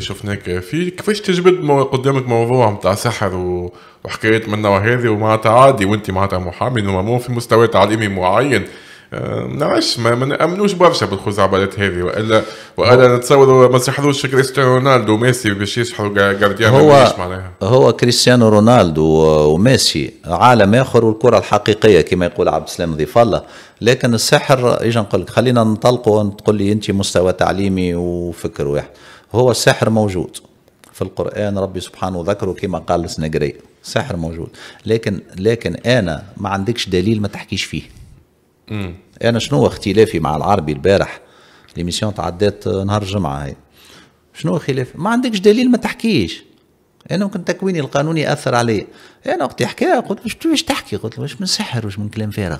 شفناك فيه كيفاش تجبد قدامك موضوع نتاع سحر وحكايات وحكايات منا وهذه ومعناتها عادي وانت معناتها محامي مو في مستوى تعليمي معين آه، ما نعرفش ما نامنوش برشا بالخزعبلات هذه والا والا نتصور ما سحروش كريستيانو رونالدو وميسي باش يسحروا جارديان هو معناها هو كريستيانو رونالدو وميسي عالم اخر والكره الحقيقيه كما يقول عبد السلام ضيف الله لكن السحر ايش نقول لك خلينا ننطلقوا تقول لي انت مستوى تعليمي وفكر واحد هو السحر موجود في القرآن ربي سبحانه ذكره كما قال السنجري سحر موجود لكن لكن أنا ما عندكش دليل ما تحكيش فيه م. أنا شنو اختلافي مع العربي البارح ليميسيون تعدات نهار الجمعة هي شنو خلاف ما عندكش دليل ما تحكيش انا ممكن تكويني القانوني اثر علي انا وقت يحكيها قلت له تحكي قلت له مش من سحر وش من كلام فارغ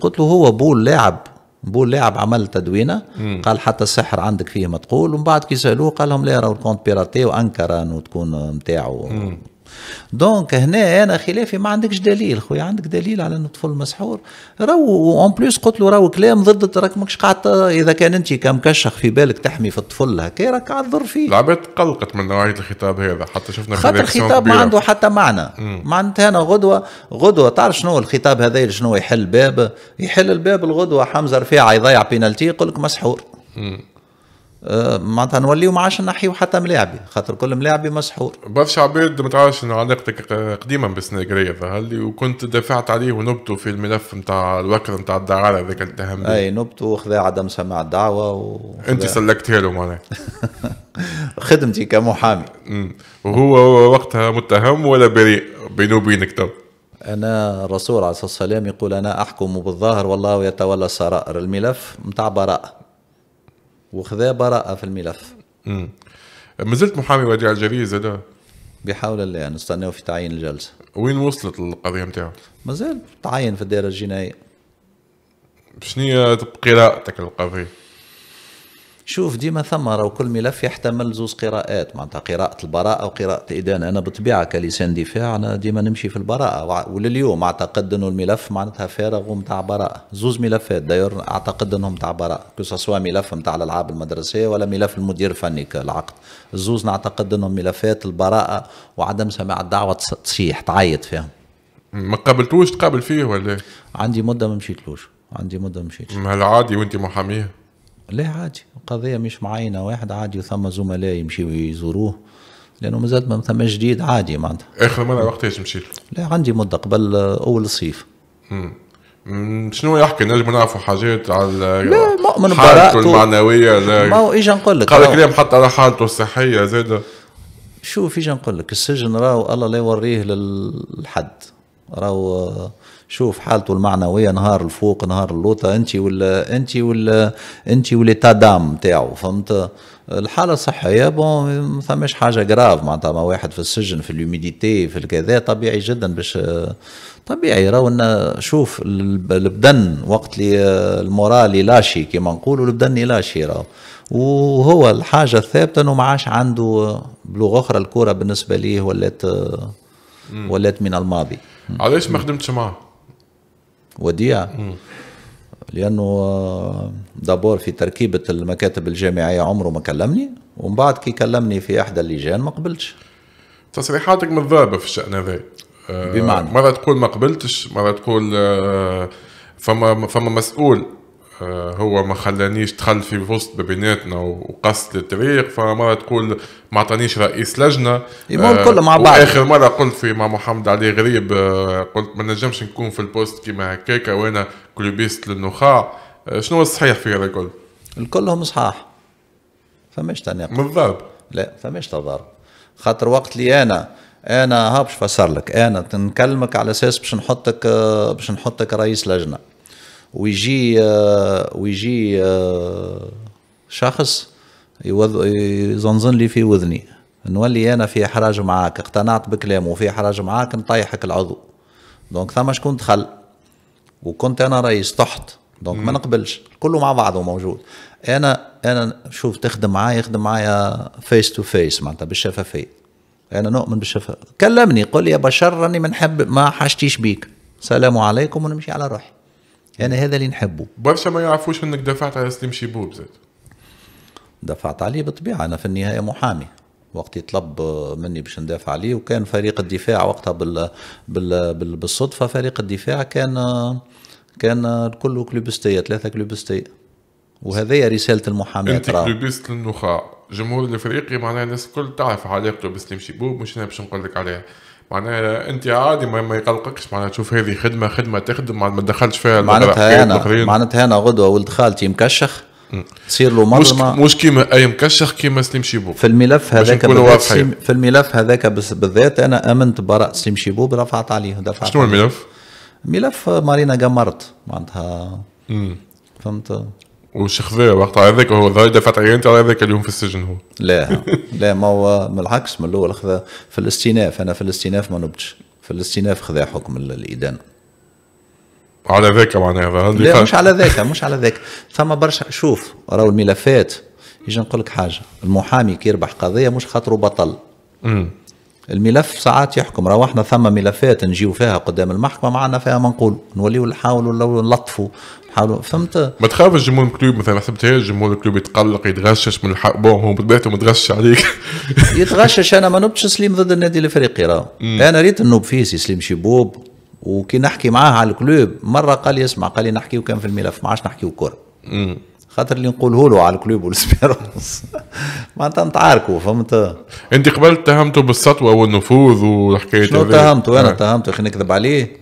قلت له هو بول لاعب بول لاعب عمل تدوينه قال حتى السحر عندك فيه ما تقول ومن بعد كي سالوه قال لهم لا راهو الكونت بيراتي وانكر انه تكون نتاعو دونك هنا انا خلافي ما عندكش دليل خويا عندك دليل على ان الطفل مسحور راهو اون بليس قلت له راهو كلام ضد راك ماكش قاعد اذا كان انت كمكشخ في بالك تحمي في الطفل هكا راك قاعد تضر فيه العباد تقلقت من نوعيه الخطاب هذا حتى شفنا خاطر الخطاب ما عنده حتى معنى معناتها انا غدوه غدوه تعرف شنو الخطاب هذا شنو يحل باب يحل الباب الغدوه حمزه رفيعه يضيع بينالتي يقول لك مسحور مم. آه، معناتها نوليو عادش نحيو حتى ملاعبي خاطر كل ملاعبي مسحور برشا عباد ما تعرفش انه علاقتك قديما بالسنيغرية ظهر لي وكنت دافعت عليه ونبتو في الملف نتاع الوكر نتاع الدعارة هذاك التهم اي نبتو وخذا عدم سماع الدعوة و... انت سلكتها له معناها خدمتي كمحامي وهو وقتها متهم ولا بريء بينه وبينك تو انا الرسول عليه الصلاه والسلام يقول انا احكم بالظاهر والله يتولى السرائر الملف نتاع براءه وخذا براءه في الملف امم مازلت محامي وديع الجريمه زاد بحول الله يعني نستناو في تعيين الجلسه وين وصلت القضيه نتاعو مازال تعين في الدائره الجنائيه شنو هي قراءتك للقضيه شوف ديما ثمرة وكل ملف يحتمل زوز قراءات معناتها قراءة البراءة وقراءة الإدانة أنا بطبيعة كلسان دفاع أنا ديما نمشي في البراءة ولليوم أعتقد أنه الملف معناتها فارغ ومتاع براءة زوز ملفات داير أعتقد أنهم تاع براءة كو سوا ملف متاع الألعاب المدرسية ولا ملف المدير الفني كالعقد الزوز نعتقد أنهم ملفات البراءة وعدم سماع الدعوة تصيح تعيط فيهم ما قابلتوش تقابل فيه ولا إيه؟ عندي مده ما مشيتلوش عندي مده ما مشيتش هل عادي وانت محاميه ليه عادي القضيه مش معينه واحد عادي وثم زملاء يمشيو يزوروه لانه مازال ما ثم جديد عادي معناتها اخر مره وقتاش مشيت لا عندي مده قبل اول الصيف شنو يحكي نجم نعرفوا حاجات على لا مؤمن المعنويه لا ما هو اجا نقول لك قال كلام حتى على حالته الصحيه زاد شوف ايش نقول لك السجن راهو الله لا يوريه للحد راهو شوف حالته المعنويه نهار الفوق نهار اللوطه انت ولا انت ولا انت وليتا دام تاعو فهمت الحاله الصحيه بون ما ثماش حاجه جراف معناتها ما واحد في السجن في الهوميديتي في الكذا طبيعي جدا باش طبيعي راهو شوف البدن وقت اللي المورال يلاشي كيما نقولوا البدن يلاشي راهو وهو الحاجه الثابته انه ما عادش عنده بلغه اخرى الكره بالنسبه ليه ولات ولات من الماضي علاش ما خدمتش معاه؟ وديع لانه آه، دابور في تركيبه المكاتب الجامعيه عمره ما كلمني ومن بعد كي كلمني في احدى اللجان ما قبلتش تصريحاتك متضاربه في الشان هذا آه، بمعنى مره تقول ما قبلتش مره تقول آه، فما فما مسؤول آه، هو ما خلانيش دخل في وسط بيناتنا وقص الطريق فمره تقول ما عطانيش رئيس لجنه المهم آه كله مع آه، بعض اخر مره قلت في مع محمد علي غريب آه قلت ما نجمش نكون في البوست كيما هكاك وانا كلوبيست للنخاع آه شنو الصحيح في هذا الكل؟ الكل هم صحاح فماش تناقض الضرب لا فماش تضارب خاطر وقت لي انا انا ها باش فسر لك انا تنكلمك على اساس باش نحطك آه، باش نحطك رئيس لجنه ويجي آه، ويجي آه، شخص يزنزن لي في وذني نولي انا في احراج معاك اقتنعت بكلامه وفي احراج معاك نطيحك العضو دونك ثم شكون دخل وكنت انا رئيس تحت دونك ما نقبلش كله مع بعضه موجود انا انا شوف تخدم معايا يخدم معايا فيس تو فيس معناتها بالشفافيه انا نؤمن بالشفافيه كلمني قل يا بشر راني ما نحب ما حاجتيش بيك سلام عليكم ونمشي على روحي انا يعني هذا اللي نحبه برشا ما يعرفوش انك دفعت على سليم شيبوب زاد دفعت عليه بالطبيعه انا في النهايه محامي وقت يطلب مني باش ندافع عليه وكان فريق الدفاع وقتها بال بال بال بالصدفه فريق الدفاع كان كان كله كلوبستيه ثلاثه كلوبستيه وهذايا رساله المحامي انت كلوبست للنخاع جمهور الافريقي معناها الناس الكل تعرف علاقته بسليم شيبوب مش انا باش نقول لك عليها معناها انت عادي ما يقلقكش معناها تشوف هذه خدمه خدمه تخدم ما تدخلش فيها معناتها انا معناتها انا غدوه ولد خالتي مكشخ تصير له مظلمه مش كيما اي مكشخ كيما سليم شيبو في الملف هذاك في الملف هذاك بالذات انا امنت براء سليم شيبوب رفعت عليه دفعت شنو الملف؟ ملف مارينا قمرت معناتها فهمت وشخفيه وقت هذاك هو ظهر دفعت عيان على هذاك اليوم في السجن هو لا لا ما هو من العكس من الاول خذا في الاستئناف انا في الاستئناف ما نبتش في الاستئناف خذا حكم الادانه على ذاك معناها لا مش على ذاك مش على ذاك ثم برشا شوف راهو الملفات يجي نقول لك حاجه المحامي كي يربح قضيه مش خاطره بطل م. الملف ساعات يحكم راهو احنا ثم ملفات نجيو فيها قدام المحكمه معنا فيها ما نقول نوليو نحاولوا نلطفوا حلو فهمت ما تخافش جمهور الكلوب مثلا حسبتها جمهور الكلوب يتقلق يتغشش من الحق بون هو بطبيعته متغشش عليك يتغشش انا ما نبتش سليم ضد النادي الافريقي راه انا ريت النوب فيه سي سليم شيبوب وكي نحكي معاه على الكلوب مره قال لي اسمع قال لي نحكيو كان في الملف ما عادش نحكيو كره خاطر اللي نقوله له على الكلوب والسبيروس معناتها نتعاركوا فهمت انت قبل اتهمته بالسطوه والنفوذ والحكايه شنو اتهمته انا اتهمته آه. اخي نكذب عليه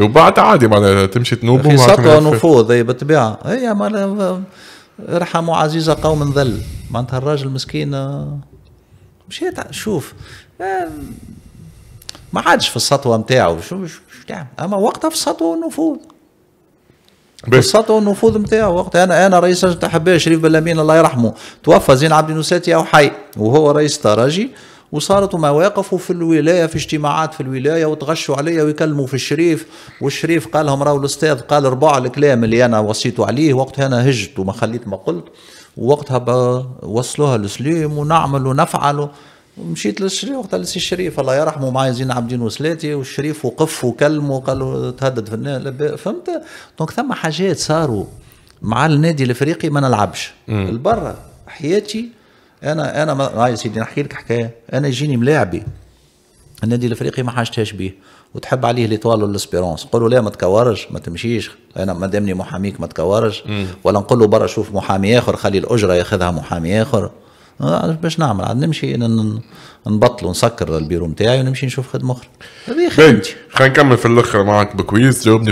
وبعد عادي معناها تمشي تنوب في سطوة نفوذ اي بالطبيعه هي إيه، ارحموا عزيزه قوم ذل معناتها الراجل مسكين آه، مشيت شوف آه، ما عادش في السطوه نتاعو شو شو تعمل اما وقتها في السطوه والنفوذ السطوه والنفوذ نتاعو وقتها انا انا رئيس لجنه الحبايه شريف بلامين الله يرحمه توفى زين عبد النساتي او حي وهو رئيس تراجي وصارت ما واقفوا في الولايه في اجتماعات في الولايه وتغشوا عليا ويكلموا في الشريف والشريف قال لهم راهو الاستاذ قال ربع الكلام اللي انا وصيته عليه وقتها انا هجت وما خليت ما قلت ووقتها وصلوها لسليم ونعمل ونفعل مشيت للشريف وقتها لسي الشريف الله يرحمه معايا زين عابدين وسلاتي والشريف وقف وكلمه قال له تهدد في فهمت دونك ثم حاجات صاروا مع النادي الافريقي ما نلعبش البرة حياتي انا انا ما... يا سيدي نحكي لك حكايه انا يجيني ملاعبي النادي الافريقي ما حاجتهاش بيه وتحب عليه ليطوال والاسبيرونس نقول له لا ما تكورش ما تمشيش انا ما دامني محاميك ما تكورش ولا نقول له برا شوف محامي اخر خلي الاجره ياخذها محامي اخر آه، باش نعمل عاد نمشي نبطل ونسكر البيرو نتاعي ونمشي نشوف خدمه اخرى هذه خلينا نكمل في الاخر معك بكويس جاوبني